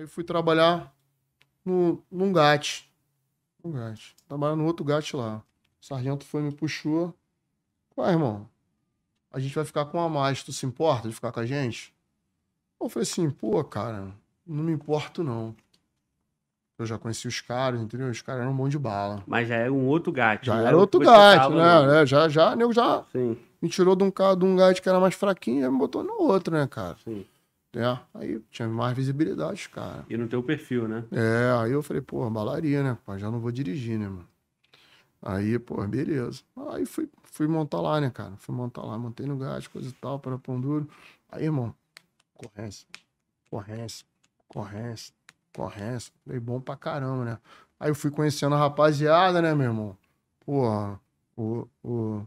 Aí fui trabalhar no, num GAT. Um GAT. Trabalhar no outro GAT lá. O sargento foi me puxou. Ué, irmão, a gente vai ficar com a mais. Tu se importa de ficar com a gente? Eu falei assim, pô, cara, não me importo não. Eu já conheci os caras, entendeu? Os caras eram um monte de bala. Mas já era é um outro gato. Já né? era outro gato, né? né? Já, já, nego já Sim. me tirou de um, de um gato que era mais fraquinho e me botou no outro, né, cara? Sim. É, aí tinha mais visibilidade, cara. E no teu perfil, né? É, aí eu falei, pô, balaria, né? Pô, já não vou dirigir, né, mano? Aí, pô, beleza. Aí fui, fui montar lá, né, cara? Fui montar lá, montei no gás, coisa e tal, para pão duro. Aí, irmão, corrência, corrência, corrência, corrência. Falei, bom pra caramba, né? Aí eu fui conhecendo a rapaziada, né, meu irmão? Pô, o, o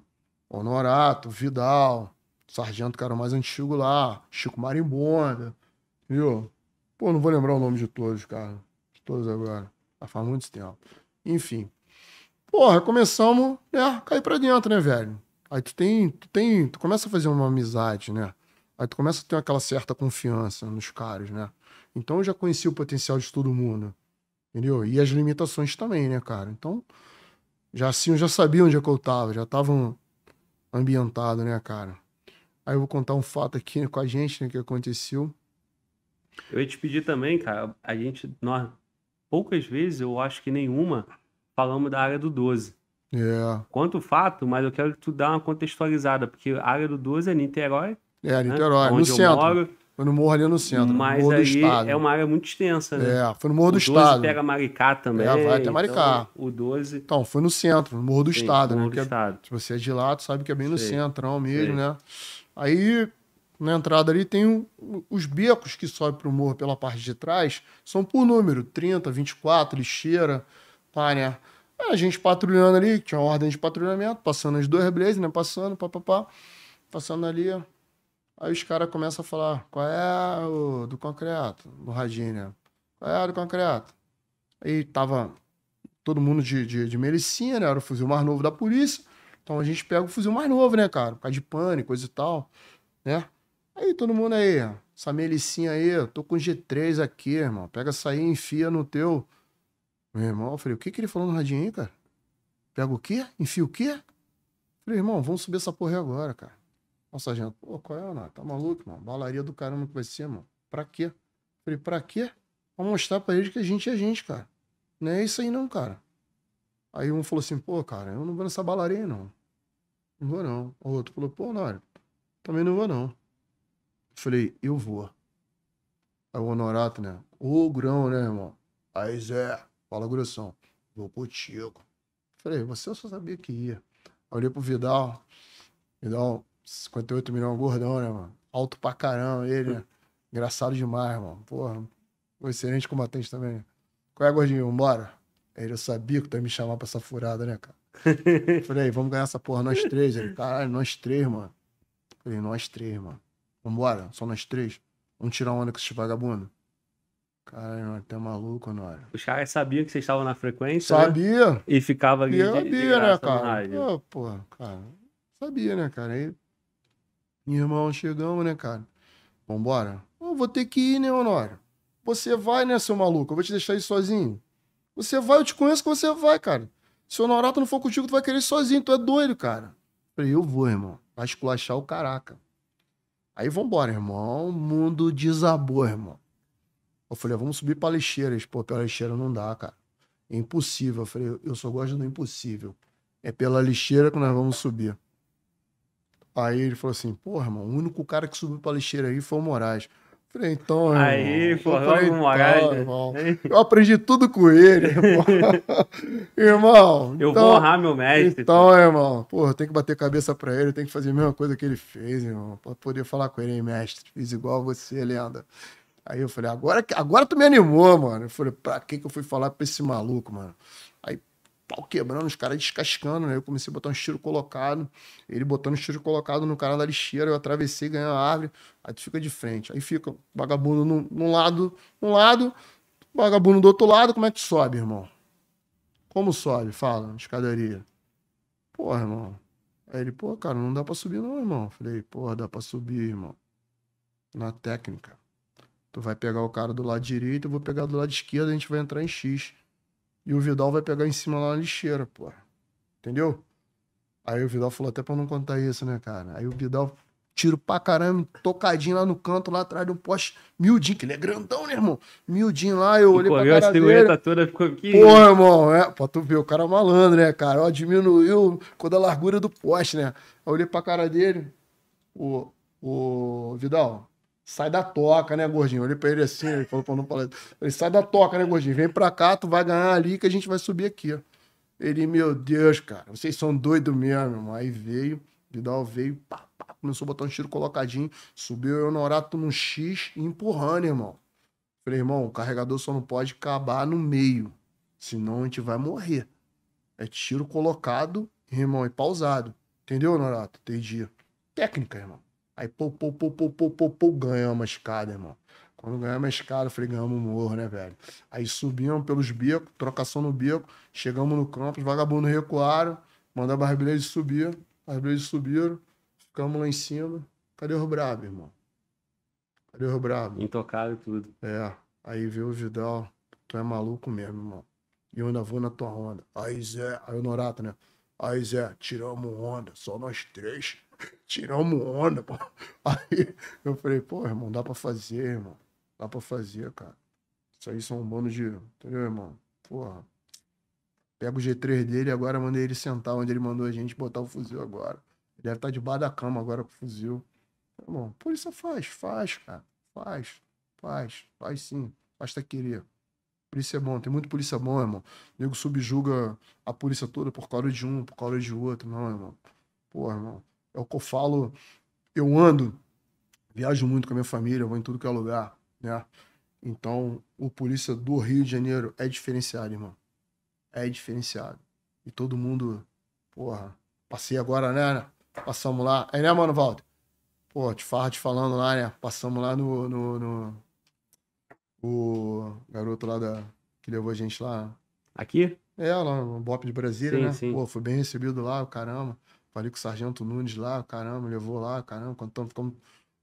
Honorato, Vidal, sargento cara mais antigo lá, Chico Marimbonda, viu? Pô, não vou lembrar o nome de todos, cara. De todos agora. Já faz muito tempo. Enfim. Porra, começamos, né? Cair pra dentro, né, velho? Aí tu tem, tu tem, tu começa a fazer uma amizade, né? Aí tu começa a ter aquela certa confiança nos caras, né? Então eu já conheci o potencial de todo mundo, entendeu? E as limitações também, né, cara? Então, já assim eu já sabia onde é que eu tava, já tava ambientado, né, cara? Aí eu vou contar um fato aqui com a gente, né, que aconteceu. Eu ia te pedir também, cara, a gente, nós, poucas vezes, eu acho que nenhuma, falamos da área do 12. É. Quanto fato, mas eu quero que tu dá uma contextualizada, porque a área do 12 é Niterói. É, né? Niterói, né? no Onde centro. Moro, foi no morro ali no centro. Mas no aí é uma área muito extensa, né? É, foi no Morro o do 12 Estado. pega Maricá também. É, vai até então Maricá. Então, o 12. Então, foi no centro, no Morro do Sim, Estado, no né? Morro do é- Estado. É, se você é de lá, tu sabe que é bem no centro, centrão mesmo, né? Aí, na entrada ali, tem um, os becos que sobem para o morro pela parte de trás, são por número, 30, 24, lixeira, tá, né? A gente patrulhando ali, tinha uma ordem de patrulhamento, passando as duas blazes, né? Passando, papapá, passando ali. Aí os caras começam a falar, qual é o do concreto? do radinho, né? Qual é o do concreto? Aí tava todo mundo de, de, de medicina, né? era o fuzil mais novo da polícia. Então a gente pega o fuzil mais novo, né, cara? Por causa de pânico, coisa e tal, né? Aí todo mundo aí, essa melicinha aí, tô com G3 aqui, irmão. Pega essa aí, enfia no teu. Meu irmão, eu falei, o que que ele falou no radinho aí, cara? Pega o quê? Enfia o quê? Eu falei, irmão, vamos subir essa porra agora, cara. Nossa, gente, pô, qual é, Ana? Tá maluco, mano? Balaria do caramba que vai ser, mano. Pra quê? Eu falei, pra quê? Pra mostrar pra eles que a gente é gente, cara. Não é isso aí não, cara. Aí um falou assim, pô, cara, eu não vou nessa balaria, não. Não vou, não. O outro falou, pô, Honório, também não vou, não. Eu falei, eu vou. Aí o Honorato, né? Ô, grão, né, irmão? Aí, Zé, fala grossão. Vou contigo. Falei, você eu só sabia que ia. Aí olhei pro Vidal. Vidal, 58 milhões, gordão, né, mano? Alto pra caramba ele, né? Engraçado demais, mano. Porra, um excelente combatente também. Qual é, gordinho? Vambora. Ele, eu sabia que tu ia me chamar pra essa furada, né, cara? Falei, vamos ganhar essa porra, nós três. Ele, caralho, nós três, mano. Falei, nós três, mano. Vambora, só nós três. Vamos tirar onda com esses vagabundos. Caralho, nós até tá maluco, Nora. Os caras sabiam que vocês estavam na frequência? Né? Sabia. Né? E ficava ali. Sabia, né, cara? Pô, porra, cara. Sabia, né, cara? Aí, irmão, chegamos, né, cara? Vambora. Eu vou ter que ir, né, Honório? Você vai, né, seu maluco? Eu vou te deixar aí sozinho. Você vai, eu te conheço que você vai, cara. Se o Norato não for contigo, tu vai querer ir sozinho, tu é doido, cara. Eu falei, eu vou, irmão. Vai esculachar o caraca. Aí vambora, irmão. O mundo desabou, irmão. Eu falei, ah, vamos subir pra lixeiras. Pô, pela lixeira não dá, cara. É impossível. Eu falei, eu só gosto do impossível. É pela lixeira que nós vamos subir. Aí ele falou assim, porra, irmão, o único cara que subiu pra lixeira aí foi o Moraes. Falei, então, Aí, tá, irmão, pô, irmão. Eu aprendi tudo com ele, irmão. irmão eu então, vou honrar meu mestre. Então, pô. irmão, Porra, tem que bater cabeça pra ele, tem que fazer a mesma coisa que ele fez, irmão, pra poder falar com ele, hein, mestre. Fiz igual você, lenda. Aí eu falei, agora, agora tu me animou, mano. Eu falei, pra que que eu fui falar pra esse maluco, mano? pau quebrando, os caras descascando, né? Eu comecei a botar um tiro colocado, ele botando um tiro colocado no cara da lixeira, eu atravessei, ganhei a árvore, aí tu fica de frente. Aí fica vagabundo num, lado, um lado, vagabundo do outro lado, como é que sobe, irmão? Como sobe? Fala, escadaria. Porra, irmão. Aí ele, pô, cara, não dá pra subir não, irmão. Falei, porra, dá pra subir, irmão. Na técnica. Tu vai pegar o cara do lado direito, eu vou pegar do lado esquerdo, a gente vai entrar em X. E o Vidal vai pegar em cima lá na lixeira, pô. Entendeu? Aí o Vidal falou até pra não contar isso, né, cara? Aí o Vidal, tiro pra caramba, tocadinho lá no canto, lá atrás de um poste, miudinho, que ele é grandão, né, irmão? Miudinho lá, eu olhei pra cara dele. toda ficou aqui. Pô, irmão, é, pra tu ver, o cara é malandro, né, cara? Ó, diminuiu quando a largura do poste, né? Eu olhei pra cara dele, o, o Vidal, sai da toca, né, gordinho? olhei pra ele assim, ele falou pra não falar. Ele sai da toca, né, gordinho? Vem pra cá, tu vai ganhar ali que a gente vai subir aqui. Ele, meu Deus, cara, vocês são doidos mesmo. Irmão. Aí veio, Vidal veio, pá, pá, começou a botar um tiro colocadinho, subiu eu Honorato no X e empurrando, irmão. Falei, irmão, o carregador só não pode acabar no meio, senão a gente vai morrer. É tiro colocado, irmão, e pausado. Entendeu, Honorato? Entendi. Técnica, irmão. Aí, pô, pô, pô, pô, pô, pô, pô, ganhamos a escada, irmão. Quando ganhamos a escada, eu falei, ganhamos o morro, né, velho? Aí subimos pelos becos, trocação no beco, chegamos no campo os vagabundos recuaram, mandamos as blades subir, as blades subiram, ficamos lá em cima. Cadê os brabo, irmão? Cadê os brabo? Intocável tudo. É. Aí veio o Vidal, tu é maluco mesmo, irmão. E eu ainda vou na tua onda. Aí Zé, aí o Norato, né? Aí Zé, tiramos onda, só nós três. tiramos onda, pô. Aí eu falei, pô, irmão, dá pra fazer, irmão. Dá pra fazer, cara. Isso aí são um bando de. Entendeu, irmão? Porra. Pega o G3 dele e agora, mandei ele sentar onde ele mandou a gente botar o fuzil agora. Ele deve estar tá debaixo da cama agora com o fuzil. Irmão, bom, polícia faz, faz, cara. Faz, faz, faz sim. Basta querer. Polícia é bom, tem muito polícia bom, irmão. O nego subjuga a polícia toda por causa de um, por causa de outro. Não, irmão. Porra, irmão. É o que eu falo. Eu ando, viajo muito com a minha família, vou em tudo que é lugar, né? Então, o polícia do Rio de Janeiro é diferenciado, irmão. É diferenciado. E todo mundo, porra, passei agora, né? né? Passamos lá. É, né, mano, Walter? Pô, te farra te falando lá, né? Passamos lá no, no, no. O garoto lá da. que levou a gente lá. Aqui? É, lá no Bop de Brasília, sim, né? Sim. Pô, foi bem recebido lá, caramba. Falei com o Sargento Nunes lá, caramba, levou lá, caramba, quando ficamos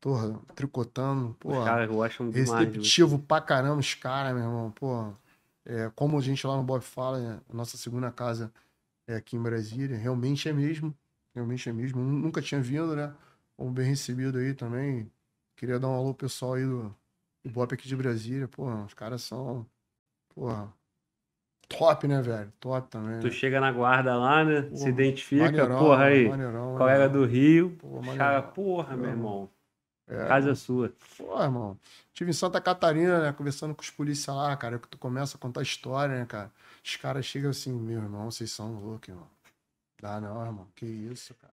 porra, tricotando, porra. Cara, eu acho um Receptivo demais, pra caramba os caras, meu irmão, porra. É, como a gente lá no Bob fala, é, nossa segunda casa é aqui em Brasília, realmente é mesmo, realmente é mesmo. Nunca tinha vindo, né? Fomos bem recebido aí também. Queria dar um alô pessoal aí do, do Bob aqui de Brasília, porra, os caras são, porra, Top, né, velho? Top também. Tu né? chega na guarda lá, né? Porra, se identifica, maneirão, porra aí. Maneirão, colega do Rio. Porra, cara, porra, meu irmão. É, casa sua. Porra, irmão. Estive em Santa Catarina, né? Conversando com os policiais lá, cara. Que tu começa a contar história, né, cara? Os caras chegam assim, meu irmão, vocês são loucos, irmão. Dá não, irmão. Que isso, cara.